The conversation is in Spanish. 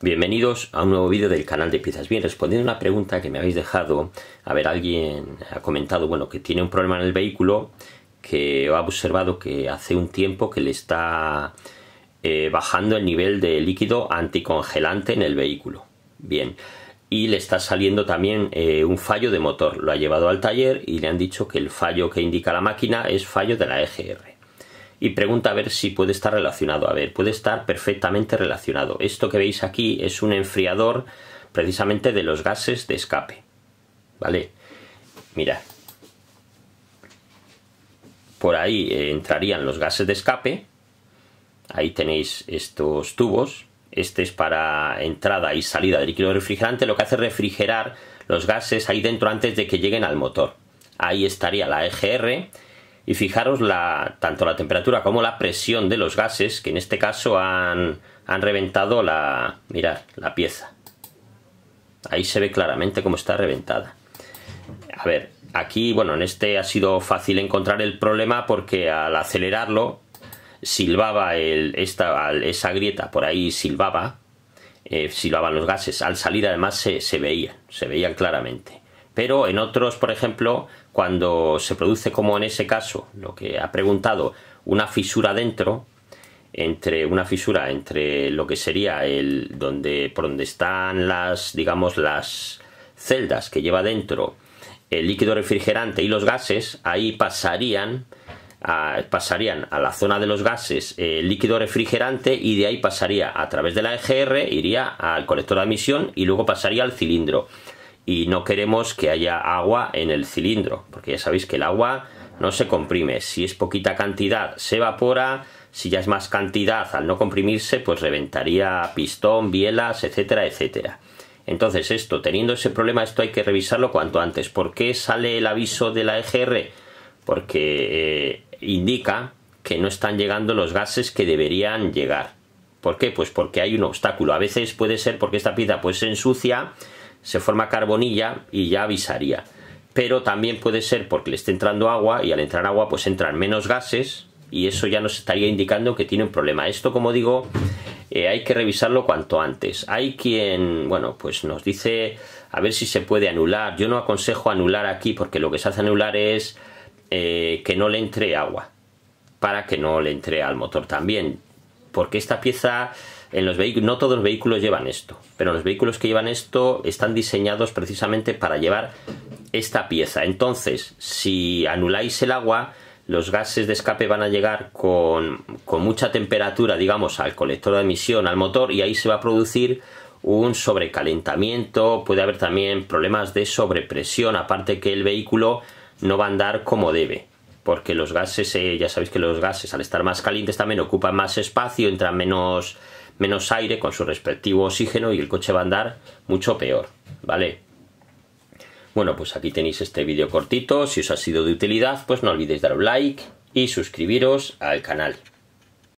Bienvenidos a un nuevo vídeo del canal de Piezas Bien. Respondiendo a una pregunta que me habéis dejado, a ver, alguien ha comentado, bueno, que tiene un problema en el vehículo, que ha observado que hace un tiempo que le está eh, bajando el nivel de líquido anticongelante en el vehículo. Bien. Y le está saliendo también eh, un fallo de motor. Lo ha llevado al taller y le han dicho que el fallo que indica la máquina es fallo de la EGR y pregunta a ver si puede estar relacionado. A ver, puede estar perfectamente relacionado. Esto que veis aquí es un enfriador precisamente de los gases de escape. ¿Vale? mira Por ahí eh, entrarían los gases de escape. Ahí tenéis estos tubos. Este es para entrada y salida del líquido refrigerante. Lo que hace refrigerar los gases ahí dentro antes de que lleguen al motor. Ahí estaría la EGR y fijaros la, tanto la temperatura como la presión de los gases que en este caso han, han reventado la, mirad, la pieza. Ahí se ve claramente cómo está reventada. A ver, aquí, bueno, en este ha sido fácil encontrar el problema porque al acelerarlo silbaba el, esta, esa grieta, por ahí silbaba, eh, silbaban los gases. Al salir además se, se veían, se veían claramente. Pero en otros, por ejemplo, cuando se produce como en ese caso, lo que ha preguntado, una fisura dentro, entre una fisura entre lo que sería el donde por donde están las digamos las celdas que lleva dentro el líquido refrigerante y los gases ahí pasarían a, la zona de los gases el eh, líquido refrigerante y de ahí pasaría a través de la EGR iría al colector de admisión y luego pasaría al cilindro y no queremos que haya agua en el cilindro, porque ya sabéis que el agua no se comprime. Si es poquita cantidad, se evapora. Si ya es más cantidad, al no comprimirse, pues reventaría pistón, bielas, etcétera, etcétera. Entonces, esto, teniendo ese problema, esto hay que revisarlo cuanto antes. ¿Por qué sale el aviso de la EGR? Porque eh, indica que no están llegando los gases que deberían llegar. ¿Por qué? Pues porque hay un obstáculo. A veces puede ser porque esta pieza pues se ensucia se forma carbonilla y ya avisaría. Pero también puede ser porque le esté entrando agua y al entrar agua pues entran menos gases y eso ya nos estaría indicando que tiene un problema. Esto, como digo, eh, hay que revisarlo cuanto antes. Hay quien, bueno, pues nos dice a ver si se puede anular. Yo no aconsejo anular aquí porque lo que se hace anular es eh, que no le entre agua para que no le entre al motor también porque esta pieza en los vehículos, no todos los vehículos llevan esto, pero los vehículos que llevan esto están diseñados precisamente para llevar esta pieza. Entonces, si anuláis el agua, los gases de escape van a llegar con, con mucha temperatura, digamos, al colector de emisión, al motor, y ahí se va a producir un sobrecalentamiento, puede haber también problemas de sobrepresión, aparte que el vehículo no va a andar como debe porque los gases, eh, ya sabéis que los gases al estar más calientes también ocupan más espacio, entran menos, menos aire con su respectivo oxígeno y el coche va a andar mucho peor, ¿vale? Bueno, pues aquí tenéis este vídeo cortito, si os ha sido de utilidad, pues no olvidéis dar un like y suscribiros al canal.